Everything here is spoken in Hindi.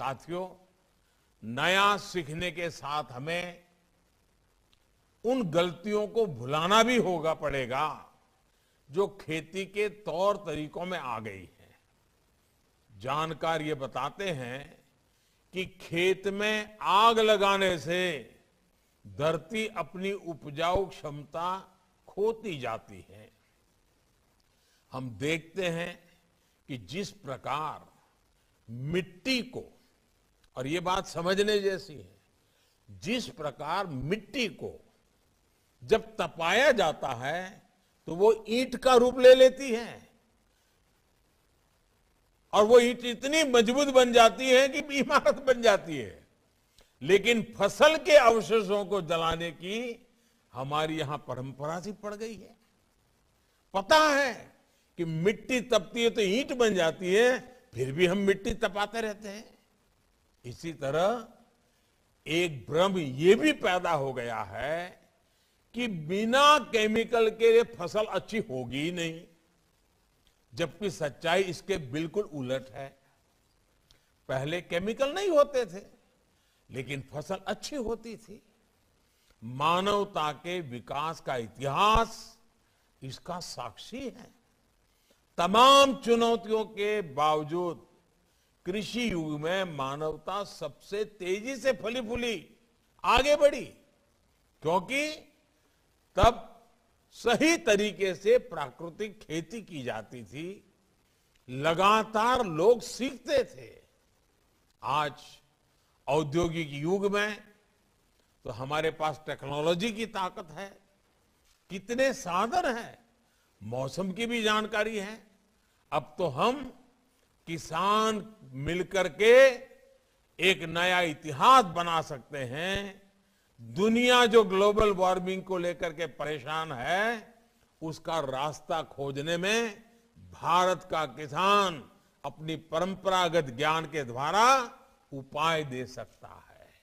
साथियों नया सीखने के साथ हमें उन गलतियों को भुलाना भी होगा पड़ेगा जो खेती के तौर तरीकों में आ गई है जानकार ये बताते हैं कि खेत में आग लगाने से धरती अपनी उपजाऊ क्षमता खोती जाती है हम देखते हैं कि जिस प्रकार मिट्टी को और ये बात समझने जैसी है जिस प्रकार मिट्टी को जब तपाया जाता है तो वो ईंट का रूप ले लेती है और वो ईट इतनी मजबूत बन जाती है कि इमारत बन जाती है लेकिन फसल के अवशेषों को जलाने की हमारी यहां परंपरा सी पड़ गई है पता है कि मिट्टी तपती है तो ईंट बन जाती है फिर भी हम मिट्टी तपाते रहते हैं इसी तरह एक भ्रम ये भी पैदा हो गया है कि बिना केमिकल के फसल अच्छी होगी ही नहीं जबकि सच्चाई इसके बिल्कुल उलट है पहले केमिकल नहीं होते थे लेकिन फसल अच्छी होती थी मानवता के विकास का इतिहास इसका साक्षी है तमाम चुनौतियों के बावजूद कृषि युग में मानवता सबसे तेजी से फली फूली आगे बढ़ी क्योंकि तब सही तरीके से प्राकृतिक खेती की जाती थी लगातार लोग सीखते थे आज औद्योगिक युग में तो हमारे पास टेक्नोलॉजी की ताकत है कितने साधन हैं मौसम की भी जानकारी है अब तो हम किसान मिलकर के एक नया इतिहास बना सकते हैं दुनिया जो ग्लोबल वार्मिंग को लेकर के परेशान है उसका रास्ता खोजने में भारत का किसान अपनी परंपरागत ज्ञान के द्वारा उपाय दे सकता है